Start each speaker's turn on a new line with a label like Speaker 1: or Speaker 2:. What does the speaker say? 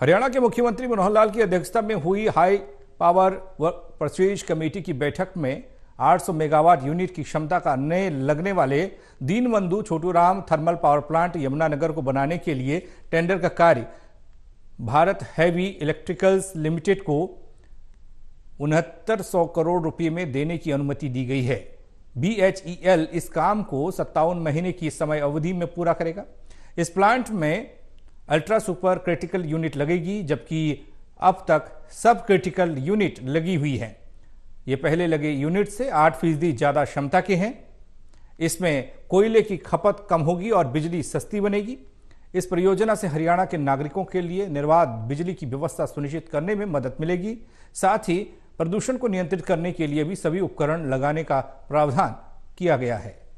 Speaker 1: हरियाणा के मुख्यमंत्री मनोहर लाल की अध्यक्षता में हुई हाई पावर परचेज कमेटी की बैठक में 800 मेगावाट यूनिट की क्षमता का नए लगने वाले Deenbandhu Chhoturam thermal power plant Yamunanagar को बनाने के लिए टेंडर का कार्य भारत हैवी इलेक्ट्रिकल्स लिमिटेड को उनहत्तर करोड़ रुपए में देने की अनुमति दी गई है बीएचईएल इस काम को सत्तावन महीने की समय अवधि में पूरा करेगा इस प्लांट में अल्ट्रा सुपर क्रिटिकल यूनिट लगेगी जबकि अब तक सब क्रिटिकल यूनिट लगी हुई है ये पहले लगे यूनिट से आठ फीसदी ज़्यादा क्षमता के हैं इसमें कोयले की खपत कम होगी और बिजली सस्ती बनेगी इस परियोजना से हरियाणा के नागरिकों के लिए निर्बाध बिजली की व्यवस्था सुनिश्चित करने में मदद मिलेगी साथ ही प्रदूषण को नियंत्रित करने के लिए भी सभी उपकरण लगाने का प्रावधान किया गया है